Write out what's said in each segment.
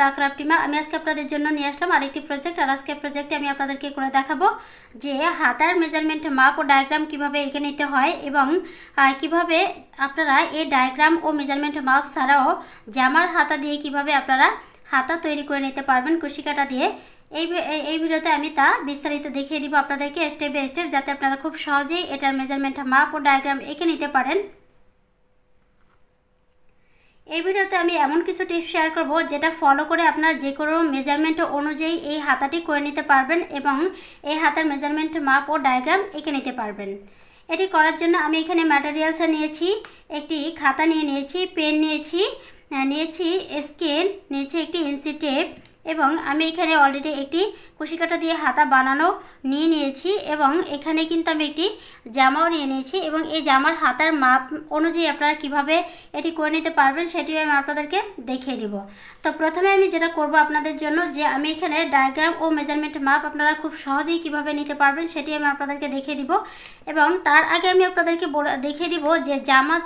দা ক্রাফটিমা আমি আজকে আপনাদের জন্য নিয়ে আসলাম আরেকটি প্রজেক্ট আর আজকে প্রজেক্টে আমি আপনাদেরকে করে দেখাবো যে হাতার মেজারমেন্ট মাপ ও ডায়াগ্রাম কিভাবে এঁকে নিতে হয় এবং কিভাবে আপনারা এই ডায়াগ্রাম ও মেজারমেন্ট মাপ ছাড়াও জামার হাতা দিয়ে কিভাবে আপনারা হাতা তৈরি করে নিতে পারবেন কুশিকাটা দিয়ে এই এই ভিডিওতে আমি তা বিস্তারিত দেখিয়ে দিব আপনাদেরকে স্টেপ বাই স্টেপ যাতে আপনারা খুব সহজেই এটার মেজারমেন্ট মাপ ও ডায়াগ্রাম এঁকে নিতে পারেন এই ভিডিওতে আমি এমন কিছু টিপস শেয়ার করব যেটা ফলো করে আপনার যে কোনো মেজারমেন্ট অনুযায়ী এই হাতাটি করে নিতে পারবেন এবং এই হাতার মেজারমেন্ট মাপ ও ডায়াগ্রাম এঁকে নিতে পারবেন এটি করার জন্য আমি এখানে ম্যাটেরিয়ালসে নিয়েছি একটি খাতা নিয়ে নিয়েছি পেন নিয়েছি নিয়েছি স্কেল নিয়েছি একটি ইনসি টেপ এবং আমি এখানে অলরেডি একটি কাটা দিয়ে হাতা বানানো নিয়ে নিয়েছি এবং এখানে কিন্তু আমি একটি জামাও নিয়ে নিয়েছি এবং এই জামার হাতার মাপ অনুযায়ী আপনারা কিভাবে এটি করে নিতে পারবেন সেটিও আমি আপনাদেরকে দেখিয়ে দিব তো প্রথমে আমি যেটা করব আপনাদের জন্য যে আমি এখানে ডায়াগ্রাম ও মেজারমেন্ট মাপ আপনারা খুব সহজেই কিভাবে নিতে পারবেন সেটি আমি আপনাদেরকে দেখিয়ে দিব এবং তার আগে আমি আপনাদেরকে দেখিয়ে দিব যে জামা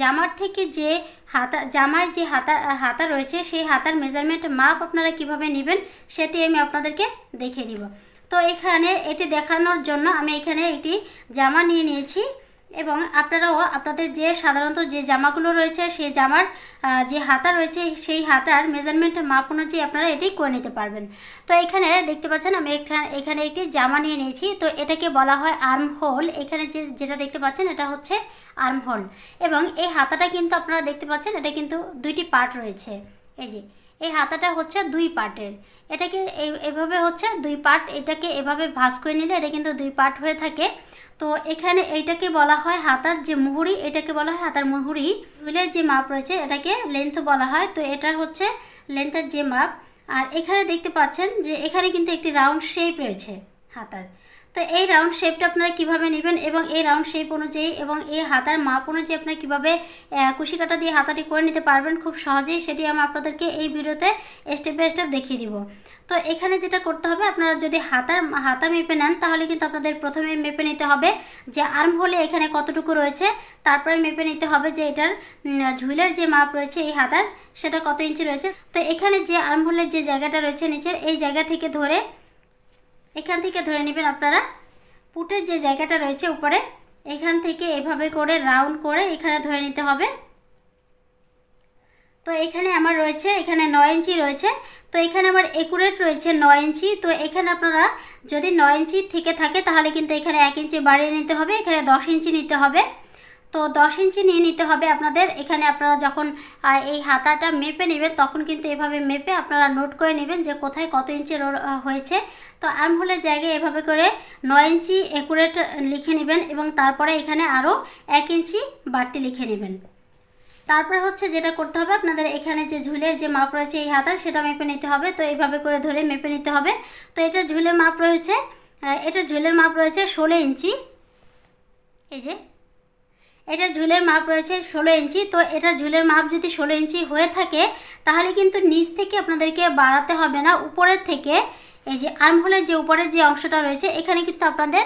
জামার থেকে যে হাতা জামায় যে হাতা হাতা রয়েছে সেই হাতার মেজারমেন্ট মাপ আপনারা কিভাবে নেবেন সেটি আমি আপনাদেরকে দেখিয়ে দিব তো এখানে এটি দেখানোর জন্য আমি এখানে একটি জামা নিয়ে নিয়েছি এবং আপনারাও আপনাদের যে সাধারণত যে জামাগুলো রয়েছে সেই জামার যে হাতা রয়েছে সেই হাতার মেজারমেন্ট মাপ অনুযায়ী আপনারা এটি করে নিতে পারবেন তো এখানে দেখতে পাচ্ছেন আমি এখানে একটি জামা নিয়ে নিয়েছি তো এটাকে বলা হয় আর্ম হোল এখানে যে যেটা দেখতে পাচ্ছেন এটা হচ্ছে আর্ম হোল এবং এই হাতাটা কিন্তু আপনারা দেখতে পাচ্ছেন এটা কিন্তু দুইটি পার্ট রয়েছে এই যে এই হাতাটা হচ্ছে দুই পার্টের এটাকে এভাবে হচ্ছে দুই পার্ট এটাকে এভাবে ভাঁজ করে নিলে এটা কিন্তু দুই পার্ট হয়ে থাকে তো এখানে এইটাকে বলা হয় হাতার যে মুহুরি এটাকে বলা হয় হাতার মুহুরি হুইলের যে মাপ রয়েছে এটাকে লেন্থ বলা হয় তো এটা হচ্ছে লেন্থের যে মাপ আর এখানে দেখতে পাচ্ছেন যে এখানে কিন্তু একটি রাউন্ড শেপ রয়েছে হাতার তো এই রাউন্ড শেপটা আপনারা কিভাবে নেবেন এবং এই রাউন্ড শেপ অনুযায়ী এবং এই হাতার মাপ অনুযায়ী আপনারা কীভাবে কুশি কাটা দিয়ে হাতাটি করে নিতে পারবেন খুব সহজেই সেটি আমি আপনাদেরকে এই ভিডিওতে স্টেপ বাই স্টেপ দেখিয়ে দিব তো এখানে যেটা করতে হবে আপনারা যদি হাতার হাতা মেপে নেন তাহলে কিন্তু আপনাদের প্রথমে মেপে নিতে হবে যে আর্ম হলে এখানে কতটুকু রয়েছে তারপরে মেপে নিতে হবে যে এটার ঝুইলার যে মাপ রয়েছে এই হাতার সেটা কত ইঞ্চি রয়েছে তো এখানে যে আর্ম হোলের যে জায়গাটা রয়েছে নিচের এই জায়গা থেকে ধরে এখান থেকে ধরে নেবেন আপনারা পুটের যে জায়গাটা রয়েছে উপরে এখান থেকে এভাবে করে রাউন্ড করে এখানে ধরে নিতে হবে তো এখানে আমার রয়েছে এখানে নয় ইঞ্চি রয়েছে তো এখানে আমার একুরেট রয়েছে নয় ইঞ্চি তো এখানে আপনারা যদি নয় ইঞ্চি থেকে থাকে তাহলে কিন্তু এখানে এক ইঞ্চি বাড়িয়ে নিতে হবে এখানে দশ ইঞ্চি নিতে হবে তো দশ ইঞ্চি নিয়ে নিতে হবে আপনাদের এখানে আপনারা যখন এই হাতাটা মেপে নেবেন তখন কিন্তু এভাবে মেপে আপনারা নোট করে নেবেন যে কোথায় কত ইঞ্চি হয়েছে তো আর্মহোলের জায়গায় এভাবে করে নয় ইঞ্চি একুরেট লিখে নেবেন এবং তারপরে এখানে আরও এক ইঞ্চি বাড়তি লিখে নেবেন তারপরে হচ্ছে যেটা করতে হবে আপনাদের এখানে যে ঝুলের যে মাপ রয়েছে এই হাতার সেটা মেপে নিতে হবে তো এইভাবে করে ধরে মেপে নিতে হবে তো এটার ঝুলের মাপ রয়েছে এটা ঝুলের মাপ রয়েছে ষোলো ইঞ্চি এই যে এটা ঝুলের মাপ রয়েছে ষোলো ইঞ্চি তো এটা ঝুলের মাপ যদি ষোলো ইঞ্চি হয়ে থাকে তাহলে কিন্তু নিচ থেকে আপনাদেরকে বাড়াতে হবে না উপরের থেকে এই যে আর্মহোলের যে উপরের যে অংশটা রয়েছে এখানে কিন্তু আপনাদের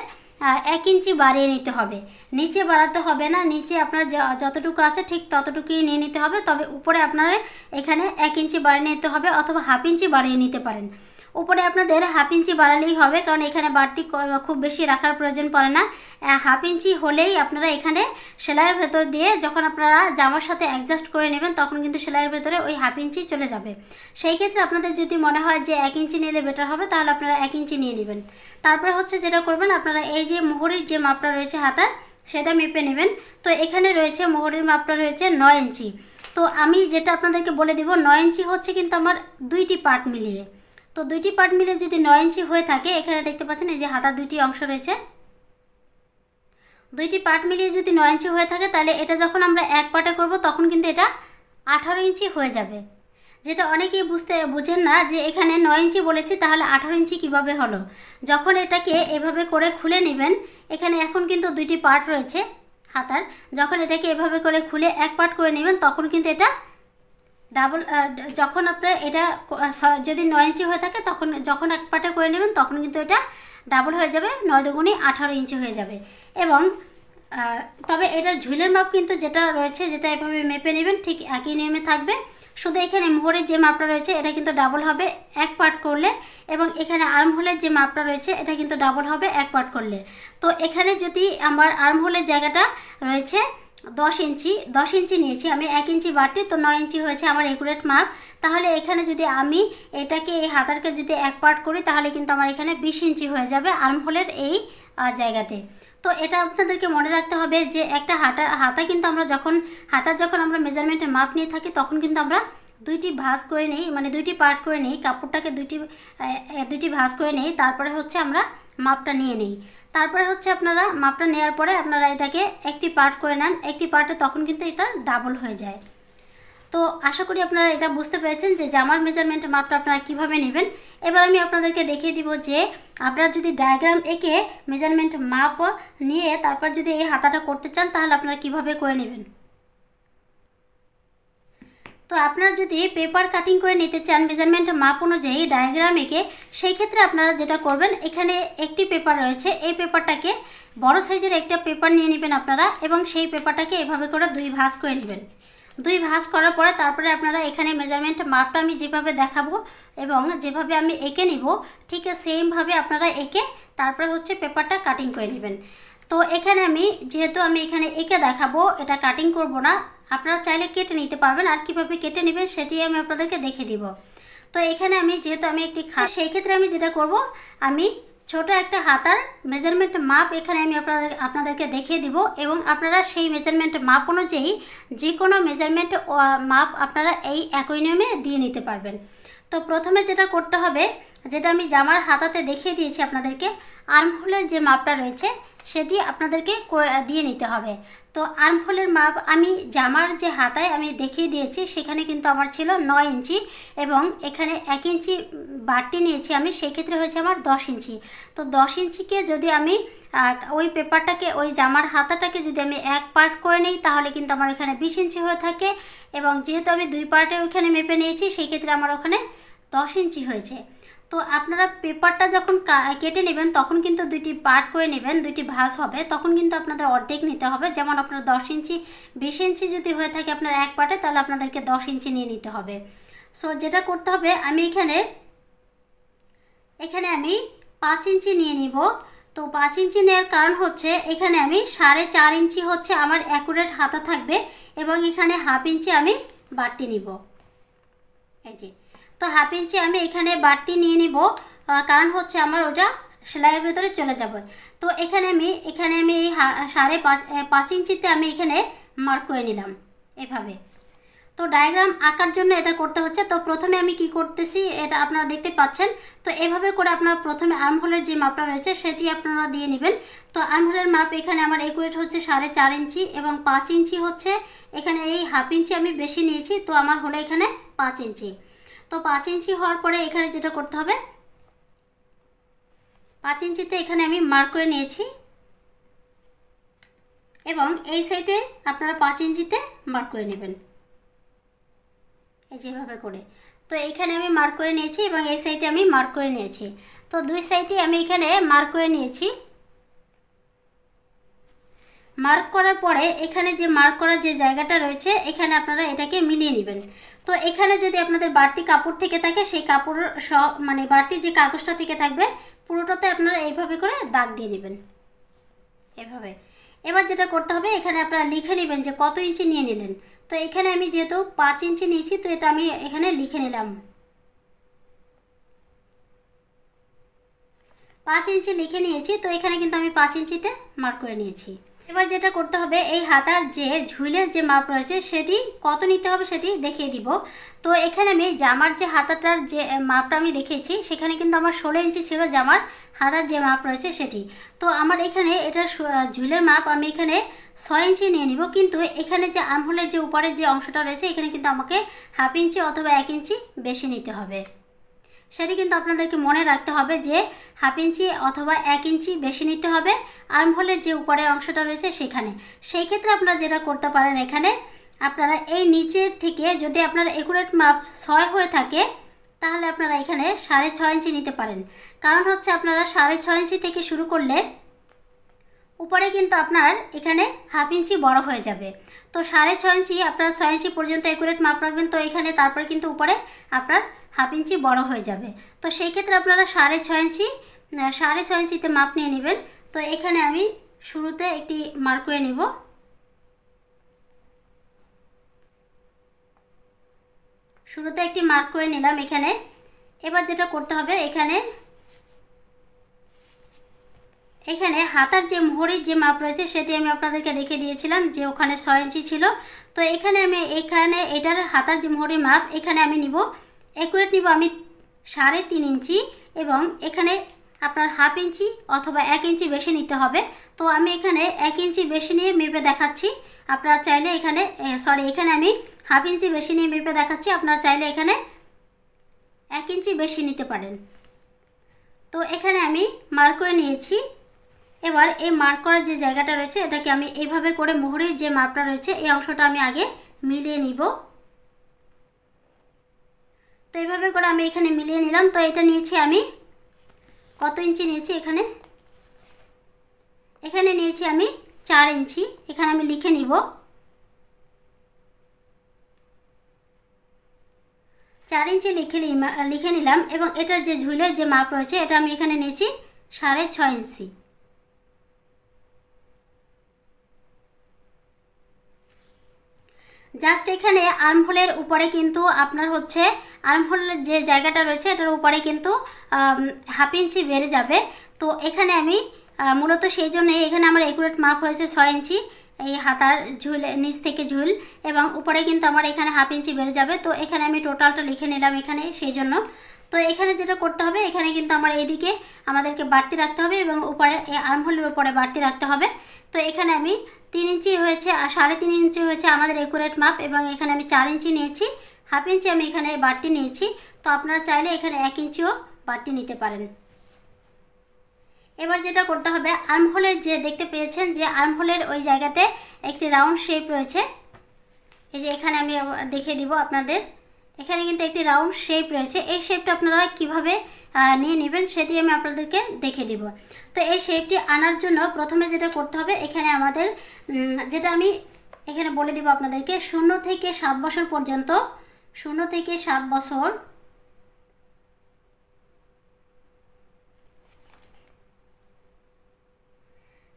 এক ইঞ্চি বাড়িয়ে নিতে হবে নিচে বাড়াতে হবে না নিচে আপনার যতটুকু আছে ঠিক ততটুকুই নিয়ে নিতে হবে তবে উপরে আপনার এখানে এক ইঞ্চি বাড়িয়ে নিতে হবে অথবা হাফ ইঞ্চি বাড়িয়ে নিতে পারেন উপরে আপনাদের হাফ ইঞ্চি বাড়ালেই হবে কারণ এখানে বাড়তি খুব বেশি রাখার প্রয়োজন পড়ে না হাফ ইঞ্চি হলেই আপনারা এখানে সেলাইয়ের ভেতর দিয়ে যখন আপনারা জামার সাথে অ্যাডজাস্ট করে নেবেন তখন কিন্তু সেলাইয়ের ভেতরে ওই হাফ ইঞ্চি চলে যাবে সেই ক্ষেত্রে আপনাদের যদি মনে হয় যে এক ইঞ্চি নিলে বেটার হবে তাহলে আপনারা এক ইঞ্চি নিয়ে নেবেন তারপরে হচ্ছে যেটা করবেন আপনারা এই যে মোহরির যে মাপটা রয়েছে হাতার সেটা মেপে নেবেন তো এখানে রয়েছে মোহরের মাপটা রয়েছে নয় ইঞ্চি তো আমি যেটা আপনাদেরকে বলে দিব নয় ইঞ্চি হচ্ছে কিন্তু আমার দুইটি পার্ট মিলিয়ে তো দুইটি পার্ট মিলে যদি নয় ইঞ্চি হয়ে থাকে এখানে দেখতে পাচ্ছেন এই যে হাতা দুইটি অংশ রয়েছে দুইটি পার্ট মিলিয়ে যদি নয় ইঞ্চি হয়ে থাকে তাহলে এটা যখন আমরা এক পার্টে করব তখন কিন্তু এটা আঠারো ইঞ্চি হয়ে যাবে যেটা অনেকেই বুঝতে বুঝেন না যে এখানে নয় ইঞ্চি বলেছি তাহলে আঠারো ইঞ্চি কিভাবে হলো যখন এটাকে এভাবে করে খুলে নেবেন এখানে এখন কিন্তু দুইটি পার্ট রয়েছে হাতার যখন এটাকে এভাবে করে খুলে এক পার্ট করে নেবেন তখন কিন্তু এটা ডাবল যখন আপনার এটা যদি নয় ইঞ্চি হয়ে থাকে তখন যখন এক পাটে করে নেবেন তখন কিন্তু এটা ডাবল হয়ে যাবে নয় দুগুণে আঠারো ইঞ্চি হয়ে যাবে এবং তবে এটা ঝুলের মাপ কিন্তু যেটা রয়েছে যেটা এভাবে মেপে নেবেন ঠিক একই নিয়মে থাকবে শুধু এখানে মোহরের যে মাপটা রয়েছে এটা কিন্তু ডাবল হবে এক পার্ট করলে এবং এখানে আর্মহোলের যে মাপটা রয়েছে এটা কিন্তু ডাবল হবে এক পার্ট করলে তো এখানে যদি আমার আর্মহোলের জায়গাটা রয়েছে দশ ইঞ্চি দশ ইঞ্চি নিয়েছি আমি এক ইঞ্চি বাড়তি তো নয় ইঞ্চি হয়েছে আমার একুরেট মাপ তাহলে এখানে যদি আমি এটাকে এই হাতারকে যদি এক পার্ট করি তাহলে কিন্তু আমার এখানে বিশ ইঞ্চি হয়ে যাবে আর্মহোলের এই জায়গাতে তো এটা আপনাদেরকে মনে রাখতে হবে যে একটা হাতা হাতা কিন্তু আমরা যখন হাতার যখন আমরা মেজারমেন্টে মাপ নিয়ে থাকি তখন কিন্তু আমরা দুইটি ভাঁজ করে নিই মানে দুইটি পার্ট করে নিই কাপড়টাকে দুইটি দুইটি ভাঁজ করে নিই তারপরে হচ্ছে আমরা মাপটা নিয়ে নেই তারপরে হচ্ছে আপনারা মাপটা নেওয়ার পরে আপনারা এটাকে একটি পার্ট করে নেন একটি পার্টে তখন কিন্তু এটা ডাবল হয়ে যায় তো আশা করি আপনারা এটা বুঝতে পেরেছেন যে জামার মেজারমেন্ট মাপটা আপনারা কীভাবে নেবেন এবার আমি আপনাদেরকে দেখিয়ে দিব যে আপনারা যদি ডায়াগ্রাম এঁকে মেজারমেন্ট মাপ নিয়ে তারপর যদি এই হাতাটা করতে চান তাহলে আপনারা কিভাবে করে নেবেন তো আপনারা যদি পেপার কাটিং করে নিতে চান মেজারমেন্ট মাপ অনুযায়ী ডায়াগ্রাম এঁকে সেই ক্ষেত্রে আপনারা যেটা করবেন এখানে একটি পেপার রয়েছে এই পেপারটাকে বড় সাইজের একটা পেপার নিয়ে নেবেন আপনারা এবং সেই পেপারটাকে এভাবে করে দুই ভাঁজ করে নেবেন দুই ভাঁজ করার পরে তারপরে আপনারা এখানে মেজারমেন্ট মাপটা আমি যেভাবে দেখাবো এবং যেভাবে আমি এঁকে নিব ঠিক সেমভাবে আপনারা এঁকে তারপরে হচ্ছে পেপারটা কাটিং করে নেবেন তো এখানে আমি যেহেতু আমি এখানে এঁকে দেখাবো এটা কাটিং করব না আপনারা চাইলে কেটে নিতে পারবেন আর কীভাবে কেটে নেবেন সেটি আমি আপনাদেরকে দেখে দিব তো এখানে আমি যেহেতু আমি একটি খা সেই ক্ষেত্রে আমি যেটা করব আমি ছোট একটা হাতার মেজারমেন্ট মাপ এখানে আমি আপনাদের আপনাদেরকে দেখিয়ে দিব এবং আপনারা সেই মেজারমেন্ট মাপ অনুযায়ী যে কোনো মেজারমেন্ট মাপ আপনারা এই একই নিয়মে দিয়ে নিতে পারবেন তো প্রথমে যেটা করতে হবে যেটা আমি জামার হাতাতে দেখিয়ে দিয়েছি আপনাদেরকে আর্মহোলের যে মাপটা রয়েছে সেটি আপনাদেরকে দিয়ে নিতে হবে তো আর্মহোলের মাপ আমি জামার যে হাতায় আমি দেখিয়ে দিয়েছি সেখানে কিন্তু আমার ছিল নয় ইঞ্চি এবং এখানে এক ইঞ্চি বাড়তি নিয়েছি আমি সেক্ষেত্রে হয়েছে আমার দশ ইঞ্চি তো দশ ইঞ্চিকে যদি আমি ওই পেপারটাকে ওই জামার হাতাটাকে যদি আমি এক পার্ট করে নিই তাহলে কিন্তু আমার এখানে বিশ ইঞ্চি হয়ে থাকে এবং যেহেতু আমি দুই পার্টে ওখানে মেপে নিয়েছি সেই ক্ষেত্রে আমার ওখানে দশ ইঞ্চি হয়েছে তো আপনারা পেপারটা যখন কেটে নেবেন তখন কিন্তু দুইটি পার্ট করে নেবেন দুইটি ভাঁজ হবে তখন কিন্তু আপনাদের অর্ধেক নিতে হবে যেমন আপনার দশ ইঞ্চি বিশ ইঞ্চি যদি হয়ে থাকে আপনার এক পার্টে তাহলে আপনাদেরকে দশ ইঞ্চি নিয়ে নিতে হবে সো যেটা করতে হবে আমি এখানে এখানে আমি পাঁচ ইঞ্চি নিয়ে নিব তো পাঁচ ইঞ্চি নেওয়ার কারণ হচ্ছে এখানে আমি সাড়ে চার ইঞ্চি হচ্ছে আমার অ্যাকুরেট হাতা থাকবে এবং এখানে হাফ ইঞ্চি আমি বাড়তি নিব এই যে তো হাফ ইঞ্চি আমি এখানে বাড়তি নিয়ে নিব কারণ হচ্ছে আমার ওটা সেলাইয়ের ভেতরে চলে যাবে তো এখানে আমি এখানে আমি এই সাড়ে পাঁচ পাঁচ ইঞ্চিতে আমি এখানে মার্ক করে নিলাম এভাবে তো ডায়াগ্রাম আঁকার জন্য এটা করতে হচ্ছে তো প্রথমে আমি কি করতেছি এটা আপনারা দেখতে পাচ্ছেন তো এভাবে করে আপনারা প্রথমে আর্মহোলের যে মাপটা রয়েছে সেটি আপনারা দিয়ে নেবেন তো আর্মহোলের মাপ এখানে আমার একুরেট হচ্ছে সাড়ে চার ইঞ্চি এবং পাঁচ ইঞ্চি হচ্ছে এখানে এই হাফ ইঞ্চি আমি বেশি নিয়েছি তো আমার হলো এখানে পাঁচ ইঞ্চি তো পাঁচ ইঞ্চি হওয়ার পরে এখানে যেটা করতে হবে পাঁচ ইঞ্চিতে এখানে আমি মার্ক করে নিয়েছি এবং এই সাইডে আপনারা পাঁচ ইঞ্চিতে মার্ক করে নেবেন এই যেভাবে করে তো এইখানে আমি মার্ক করে নিয়েছি এবং এই সাইডে আমি মার্ক করে নিয়েছি তো দুই সাইডে আমি এখানে মার্ক করে নিয়েছি মার্ক করার পরে এখানে যে মার্ক করার যে জায়গাটা রয়েছে এখানে আপনারা এটাকে মিলিয়ে নেবেন তো এখানে যদি আপনাদের বাড়তি কাপড় থেকে থাকে সেই কাপড় সব মানে বাড়তি যে কাগজটা থেকে থাকবে পুরোটাতে আপনারা এইভাবে করে দাগ দিয়ে নেবেন এভাবে এবার যেটা করতে হবে এখানে আপনারা লিখে নেবেন যে কত ইঞ্চি নিয়ে নিলেন তো এখানে আমি যেহেতু পাঁচ ইঞ্চি নিয়েছি তো এটা আমি এখানে লিখে নিলাম পাঁচ ইঞ্চি লিখে নিয়েছি তো এখানে কিন্তু আমি পাঁচ ইঞ্চিতে মার্ক করে নিয়েছি এবার যেটা করতে হবে এই হাতার যে ঝুলের যে মাপ রয়েছে সেটি কত নিতে হবে সেটি দেখিয়ে দিব তো এখানে আমি জামার যে হাতাটার যে মাপটা আমি দেখিয়েছি সেখানে কিন্তু আমার ষোলো ইঞ্চি ছিল জামার হাতার যে মাপ রয়েছে সেটি তো আমার এখানে এটা ঝুলের মাপ আমি এখানে ছয় ইঞ্চি নিয়ে নিব কিন্তু এখানে যে আর্মহোলের যে উপরে যে অংশটা রয়েছে এখানে কিন্তু আমাকে হাফ ইঞ্চি অথবা এক ইঞ্চি বেশি নিতে হবে সেটি কিন্তু আপনাদেরকে মনে রাখতে হবে যে হাফ ইঞ্চি অথবা এক ইঞ্চি বেশি নিতে হবে আর্ম হোলের যে উপরের অংশটা রয়েছে সেখানে সেই ক্ষেত্রে আপনারা যেটা করতে পারেন এখানে আপনারা এই নিচের থেকে যদি আপনার একুরেট মাপ ছয় হয়ে থাকে তাহলে আপনারা এখানে সাড়ে ছয় ইঞ্চি নিতে পারেন কারণ হচ্ছে আপনারা সাড়ে ছয় ইঞ্চি থেকে শুরু করলে উপরে কিন্তু আপনার এখানে হাফ ইঞ্চি বড় হয়ে যাবে তো সাড়ে ছয় ইঞ্চি আপনার ছয় ইঞ্চি পর্যন্ত একুরেট মাপ রাখবেন তো এখানে তারপরে কিন্তু উপরে আপনার হাফ ইঞ্চি বড় হয়ে যাবে তো সেই ক্ষেত্রে আপনারা সাড়ে ছয় ইঞ্চি সাড়ে ছয় ইঞ্চিতে মাপ নিয়ে নেবেন তো এখানে আমি শুরুতে একটি মার্ক করে নিব শুরুতে একটি মার্ক করে নিলাম এখানে এবার যেটা করতে হবে এখানে এখানে হাতার যে মোহরির যে মাপ রয়েছে সেটি আমি আপনাদেরকে দেখে দিয়েছিলাম যে ওখানে ছয় ইঞ্চি ছিল তো এখানে আমি এখানে এটার হাতার যে মোহরির মাপ এখানে আমি নিব অ্যাকুরেট নিব আমি সাড়ে তিন ইঞ্চি এবং এখানে আপনার হাফ ইঞ্চি অথবা এক ইঞ্চি বেশি নিতে হবে তো আমি এখানে এক ইঞ্চি বেশি নিয়ে মেপে দেখাচ্ছি আপনারা চাইলে এখানে সরি এখানে আমি হাফ ইঞ্চি বেশি নিয়ে মেপে দেখাচ্ছি আপনারা চাইলে এখানে এক ইঞ্চি বেশি নিতে পারেন তো এখানে আমি মার্ক করে নিয়েছি এবার এই মার্ক করার যে জায়গাটা রয়েছে এটাকে আমি এইভাবে করে মোহরের যে মাপটা রয়েছে এই অংশটা আমি আগে মিলিয়ে নিব তো এইভাবে করে আমি এখানে মিলিয়ে নিলাম তো এটা নিয়েছি আমি কত ইঞ্চি নিয়েছি এখানে এখানে নিয়েছি আমি চার ইঞ্চি এখানে আমি লিখে নিব চার ইঞ্চি লিখে লিখে নিলাম এবং এটার যে ঝুলের যে মাপ রয়েছে এটা আমি এখানে নিয়েছি সাড়ে ছয় ইঞ্চি জাস্ট এখানে আর্মহোলের উপরে কিন্তু আপনার হচ্ছে আর্মহোলের যে জায়গাটা রয়েছে এটার উপরে কিন্তু হাফ ইঞ্চি বেড়ে যাবে তো এখানে আমি মূলত সেই জন্যে এখানে আমার একুরেট মাপ হয়েছে ছয় ইঞ্চি এই হাতার ঝুল নিচ থেকে ঝুল এবং উপরে কিন্তু আমার এখানে হাফ ইঞ্চি বেড়ে যাবে তো এখানে আমি টোটালটা লিখে নিলাম এখানে সেই জন্য তো এখানে যেটা করতে হবে এখানে কিন্তু আমার এইদিকে আমাদেরকে বাড়তি রাখতে হবে এবং উপরে আর্মহোলের উপরে বাড়তি রাখতে হবে তো এখানে আমি তিন ইঞ্চি হয়েছে আর সাড়ে তিন ইঞ্চি হয়েছে আমাদের একুরেট মাপ এবং এখানে আমি চার ইঞ্চি নিয়েছি হাফ ইঞ্চি আমি এখানে বাড়তি নিয়েছি তো আপনারা চাইলে এখানে এক ইঞ্চিও বাড়তি নিতে পারেন এবার যেটা করতে হবে আর্মহোলের যে দেখতে পেয়েছেন যে আর্মহোলের ওই জায়গাতে একটি রাউন্ড শেপ রয়েছে এই যে এখানে আমি দেখিয়ে দিব আপনাদের এখানে কিন্তু একটি রাউন্ড শেপ রয়েছে এই শেপটা আপনারা কিভাবে নিয়ে নেবেন সেটি আমি আপনাদেরকে দেখে দিব তো এই শেপটি আনার জন্য প্রথমে যেটা করতে হবে এখানে আমাদের যেটা আমি এখানে বলে দিব আপনাদেরকে শূন্য থেকে সাত বছর পর্যন্ত শূন্য থেকে সাত বছর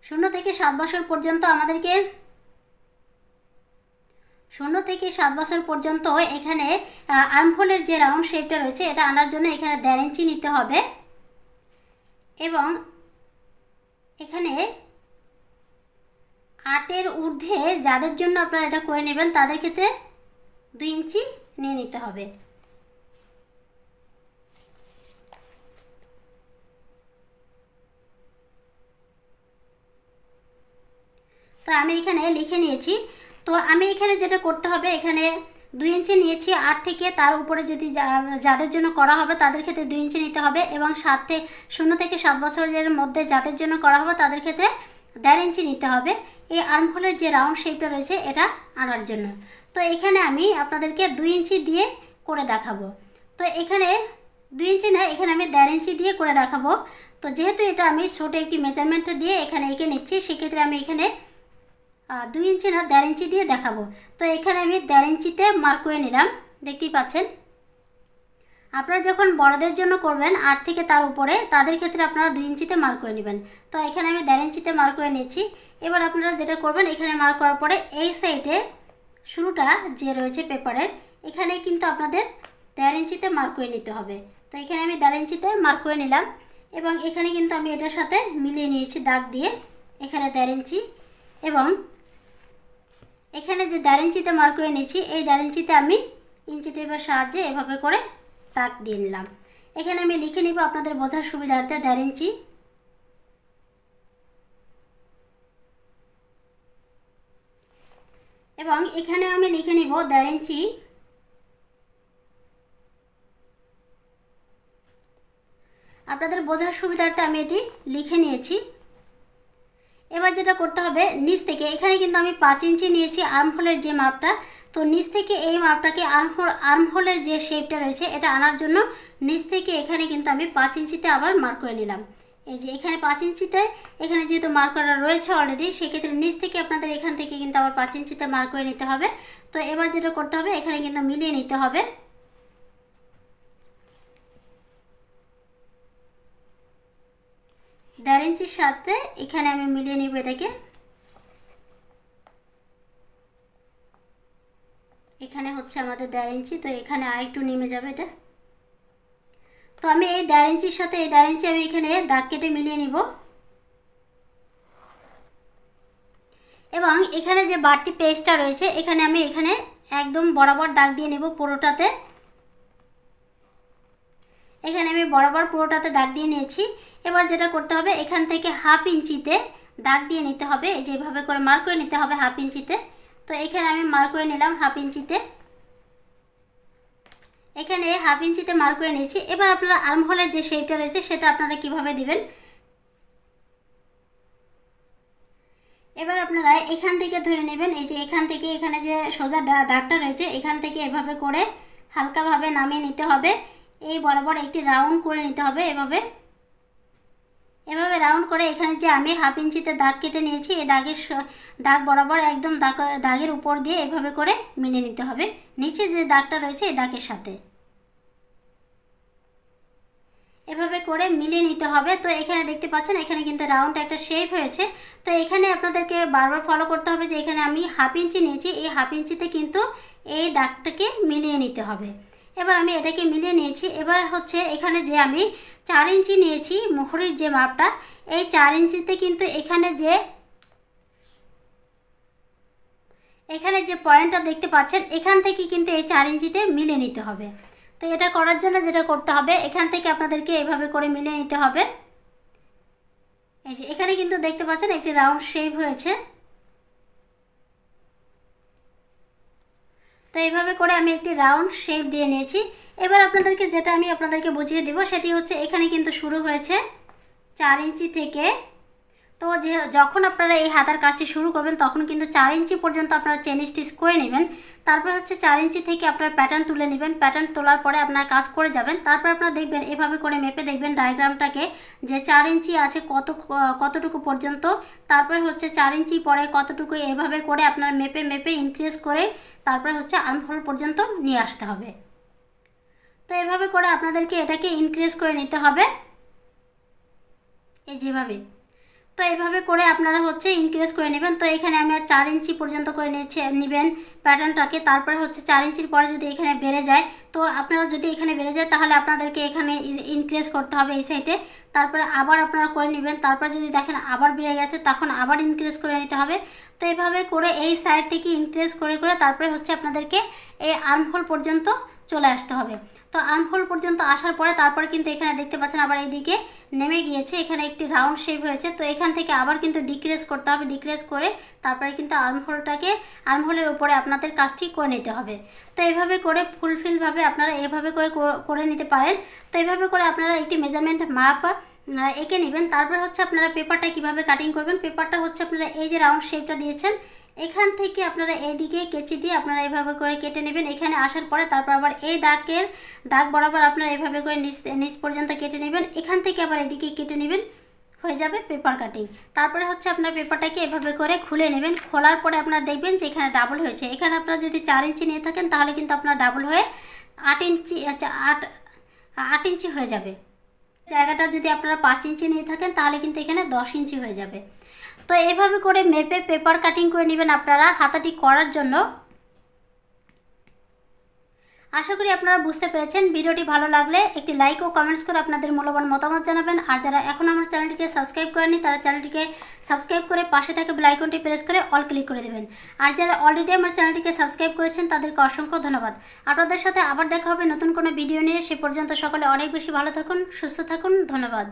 শূন্য থেকে সাত বছর পর্যন্ত আমাদেরকে শূন্য থেকে সাত বছর পর্যন্ত এখানে আর্মহোলের যে রাউন্ড শেপটা রয়েছে এটা আনার জন্য এখানে দেড় ইঞ্চি নিতে হবে এবং এখানে আটের ঊর্ধ্বে যাদের জন্য আপনারা এটা করে নেবেন তাদের ক্ষেত্রে দুই ইঞ্চি নিয়ে নিতে হবে তো আমি এখানে লিখে নিয়েছি তো আমি এখানে যেটা করতে হবে এখানে দুই ইঞ্চি নিয়েছি আট থেকে তার উপরে যদি যাদের জন্য করা হবে তাদের ক্ষেত্রে দুই ইঞ্চি নিতে হবে এবং সাত থেকে শূন্য থেকে সাত বছরের মধ্যে যাদের জন্য করা হবে তাদের ক্ষেত্রে দেড় ইঞ্চি নিতে হবে এই আর্মহোলের যে রাউন্ড শেপটা রয়েছে এটা আনার জন্য তো এখানে আমি আপনাদেরকে দুই ইঞ্চি দিয়ে করে দেখাবো তো এখানে দুই ইঞ্চি না এখানে আমি দেড় ইঞ্চি দিয়ে করে দেখাবো তো যেহেতু এটা আমি ছোটো একটি মেজারমেন্ট দিয়ে এখানে এঁকে নিচ্ছি সেক্ষেত্রে আমি এখানে দুই ইঞ্চি না দেড় ইঞ্চি দিয়ে দেখাবো তো এখানে আমি দেড় ইঞ্চিতে মার্ক করে নিলাম দেখতেই পাচ্ছেন আপনারা যখন বড়দের জন্য করবেন আট থেকে তার উপরে তাদের ক্ষেত্রে আপনারা দুই ইঞ্চিতে মার্ক করে নেবেন তো এখানে আমি দেড় ইঞ্চিতে মার্ক করে নিয়েছি এবার আপনারা যেটা করবেন এখানে মার্ক করার পরে এই সাইডে শুরুটা যে রয়েছে পেপারের এখানে কিন্তু আপনাদের দেড় ইঞ্চিতে মার্ক করে নিতে হবে তো এখানে আমি দেড় ইঞ্চিতে মার্ক করে নিলাম এবং এখানে কিন্তু আমি এটার সাথে মিলিয়ে নিয়েছি দাগ দিয়ে এখানে দেড় ইঞ্চি এবং এখানে যে দারিঞ্চিতে মার মার্ক করে নিয়েছি এই দারিঞ্চিতে আমি ইঞ্চি টেপের সাহায্যে এভাবে করে তাক দিয়ে নিলাম এখানে আমি লিখে নিব আপনাদের বোঝার সুবিধার্থে দারিঞ্চি এবং এখানে আমি লিখে নিব দারিঞ্চি আপনাদের বোঝার সুবিধার্থে আমি এটি লিখে নিয়েছি এবার যেটা করতে হবে নিচ থেকে এখানে কিন্তু আমি পাঁচ ইঞ্চি নিয়েছি আর্মহোলের যে মাপটা তো নিচ থেকে এই মাপটাকে আর্মহোল আর্মহোলের যে শেপটা রয়েছে এটা আনার জন্য নিচ থেকে এখানে কিন্তু আমি পাঁচ ইঞ্চিতে আবার মার্ক করে নিলাম এই যে এখানে পাঁচ ইঞ্চিতে এখানে যেহেতু মার্ক করা রয়েছে অলরেডি সেক্ষেত্রে নিচ থেকে আপনাদের এখান থেকে কিন্তু আবার পাঁচ ইঞ্চিতে মার্ক করে নিতে হবে তো এবার যেটা করতে হবে এখানে কিন্তু মিলিয়ে নিতে হবে দেড় ইঞ্চির সাথে এখানে আমি মিলিয়ে নিব এটাকে এখানে হচ্ছে আমাদের দেড় ইঞ্চি তো এখানে আর একটু নেমে যাবে এটা তো আমি এই দেড় ইঞ্চির সাথে এই দেড় ইঞ্চি আমি এখানে দাগ কেটে মিলিয়ে নিব এবং এখানে যে বাড়তি পেজটা রয়েছে এখানে আমি এখানে একদম বরাবর দাগ দিয়ে নেব পুরোটাতে এখানে আমি বরাবর পুরোটাতে দাগ দিয়ে নিয়েছি এবার যেটা করতে হবে এখান থেকে হাফ ইঞ্চিতে দাগ দিয়ে নিতে হবে যেভাবে করে মার্ক করে নিতে হবে হাফ ইঞ্চিতে তো এখানে আমি মার্ক করে নিলাম হাফ ইঞ্চিতে এখানে হাফ ইঞ্চিতে মার্ক করে নিয়েছি এবার আপনারা আর্মহোলের যে শেপটা রয়েছে সেটা আপনারা কিভাবে দিবেন এবার আপনারা এখান থেকে ধরে নেবেন এই যে এখান থেকে এখানে যে সোজা দাগটা রয়েছে এখান থেকে এভাবে করে হালকাভাবে নামিয়ে নিতে হবে এই বরাবর একটি রাউন্ড করে নিতে হবে এভাবে এভাবে রাউন্ড করে এখানে যে আমি হাফ ইঞ্চিতে দাগ কেটে নিয়েছি এই দাগের দাগ বরাবর একদম দাগ দাগের উপর দিয়ে এভাবে করে মিলে নিতে হবে নিচে যে দাগটা রয়েছে এই দাগের সাথে এভাবে করে মিলিয়ে নিতে হবে তো এখানে দেখতে পাচ্ছেন এখানে কিন্তু রাউন্ড একটা শেপ হয়েছে তো এখানে আপনাদেরকে বারবার ফলো করতে হবে যে এখানে আমি হাফ ইঞ্চি নিয়েছি এই হাফ ইঞ্চিতে কিন্তু এই দাগটাকে মিলিয়ে নিতে হবে এবার আমি এটাকে মিলিয়ে নিয়েছি এবার হচ্ছে এখানে যে আমি চার ইঞ্চি নিয়েছি মোহরির যে মাপটা এই চার ইঞ্চিতে কিন্তু এখানে যে এখানে যে পয়েন্টটা দেখতে পাচ্ছেন এখান থেকে কিন্তু এই চার ইঞ্চিতে মিলে নিতে হবে তো এটা করার জন্য যেটা করতে হবে এখান থেকে আপনাদেরকে এইভাবে করে মিলে নিতে হবে এই যে এখানে কিন্তু দেখতে পাচ্ছেন একটি রাউন্ড শেপ হয়েছে এইভাবে করে আমি একটি রাউন্ড শেপ দিয়ে নিয়েছি এবার আপনাদেরকে যেটা আমি আপনাদেরকে বুঝিয়ে দিব সেটি হচ্ছে এখানে কিন্তু শুরু হয়েছে চার ইঞ্চি থেকে তো যে যখন আপনারা এই হাতার কাজটি শুরু করবেন তখন কিন্তু চার ইঞ্চি পর্যন্ত আপনারা চেন স্টিচ করে নেবেন তারপর হচ্ছে চার ইঞ্চি থেকে আপনার প্যাটার্ন তুলে নেবেন প্যাটার্ন তোলার পরে আপনার কাজ করে যাবেন তারপর আপনারা দেখবেন এভাবে করে মেপে দেখবেন ডায়াগ্রামটাকে যে চার ইঞ্চি আছে কত কতটুকু পর্যন্ত তারপর হচ্ছে চার ইঞ্চি পরে কতটুকু এভাবে করে আপনার মেপে মেপে ইনক্রিজ করে তারপর হচ্ছে আর্মহোল পর্যন্ত নিয়ে আসতে হবে তো এভাবে করে আপনাদেরকে এটাকে ইনক্রিজ করে নিতে হবে এই যেভাবে তো এইভাবে করে আপনারা হচ্ছে ইনক্রিজ করে নেবেন তো এখানে আমি চার ইঞ্চি পর্যন্ত করে নিয়েছি নেবেন প্যাটার্নটাকে তারপরে হচ্ছে চার ইঞ্চির পরে যদি এখানে বেড়ে যায় তো আপনারা যদি এখানে বেড়ে যায় তাহলে আপনাদেরকে এখানে ইনক্রিজ করতে হবে এই সাইডে তারপরে আবার আপনারা করে নেবেন তারপর যদি দেখেন আবার বেড়ে গেছে তখন আবার ইনক্রিজ করে নিতে হবে তো এইভাবে করে এই সাইড থেকে ইনক্রিজ করে করে তারপরে হচ্ছে আপনাদেরকে এই আর্মহোল পর্যন্ত চলে আসতে হবে তো আনফোল্ড পর্যন্ত আসার পরে তারপরে কিন্তু এখানে দেখতে পাচ্ছেন আবার দিকে নেমে গিয়েছে এখানে একটি রাউন্ড শেপ হয়েছে তো এখান থেকে আবার কিন্তু ডিক্রেস করতে হবে ডিক্রেস করে তারপরে কিন্তু আর্মহোলটাকে আর্মহোলের উপরে আপনাদের কাজটি করে নিতে হবে তো এইভাবে করে ফুলফিলভাবে আপনারা এভাবে করে করে নিতে পারেন তো এইভাবে করে আপনারা একটি মেজারমেন্ট মাপ এঁকে নেবেন তারপর হচ্ছে আপনারা পেপারটা কিভাবে কাটিং করবেন পেপারটা হচ্ছে আপনারা এই যে রাউন্ড শেপটা দিয়েছেন এখান থেকে আপনারা এদিকে কেচি দিয়ে আপনারা এভাবে করে কেটে নেবেন এখানে আসার পরে তারপর আবার এই দাগের দাগ বরাবর আপনারা এভাবে করে নিচ নিচ পর্যন্ত কেটে নেবেন এখান থেকে আবার এদিকে কেটে নেবেন হয়ে যাবে পেপার কাটিং তারপরে হচ্ছে আপনার পেপারটাকে এভাবে করে খুলে নেবেন খোলার পরে আপনারা দেখবেন যে এখানে ডাবল হয়েছে এখানে আপনারা যদি চার ইঞ্চি নিয়ে থাকেন তাহলে কিন্তু আপনার ডাবল হয়ে আট ইঞ্চি আট আট ইঞ্চি হয়ে যাবে জায়গাটা যদি আপনারা পাঁচ ইঞ্চি নিয়ে থাকেন তাহলে কিন্তু এখানে দশ ইঞ্চি হয়ে যাবে তো এইভাবে করে মেপে পেপার কাটিং করে নেবেন আপনারা হাতাটি করার জন্য আশা করি আপনারা বুঝতে পেরেছেন ভিডিওটি ভালো লাগলে একটি লাইক ও কমেন্টস করে আপনাদের মূল্যবান মতামত জানাবেন আর যারা এখন আমার চ্যানেলটিকে সাবস্ক্রাইব করেনি তারা চ্যানেলটিকে সাবস্ক্রাইব করে পাশে থাকে আইকনটি প্রেস করে অল ক্লিক করে দেবেন আর যারা অলরেডি আমার চ্যানেলটিকে সাবস্ক্রাইব করেছেন তাদেরকে অসংখ্য ধন্যবাদ আপনাদের সাথে আবার দেখা হবে নতুন কোনো ভিডিও নিয়ে সে পর্যন্ত সকলে অনেক বেশি ভালো থাকুন সুস্থ থাকুন ধন্যবাদ